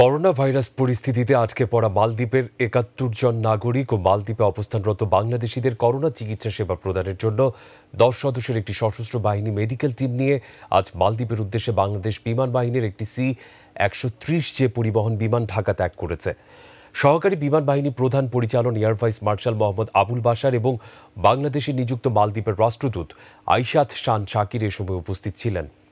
corona virus পরিস্থিতিতে আটকে পড়া মালদ্বীপের একাত্তর জন নাগরিক ও মালদ্বীপে অবস্থানরত বাংলাদেশিদের করোনা চিকিৎসা সেবা প্রদানের জন্য দশ সদস্যের একটি সশস্ত্র বাহিনী মেডিকেল টিম নিয়ে আজ মালদ্বীপের উদ্দেশ্যে বাংলাদেশ বিমান বাহিনীর একটি সি একশো ত্রিশ যে পরিবহন বিমান ঢাকা ত্যাগ করেছে সহকারী বিমান বাহিনী প্রধান পরিচালন air vice marshal Mohammad Abul Basar এবং বাংলাদেশে নিযুক্ত মালদ্বীপের রাষ্ট্রদূত আইশাত শান শাকির এ সময় উপস্থিত ছিলেন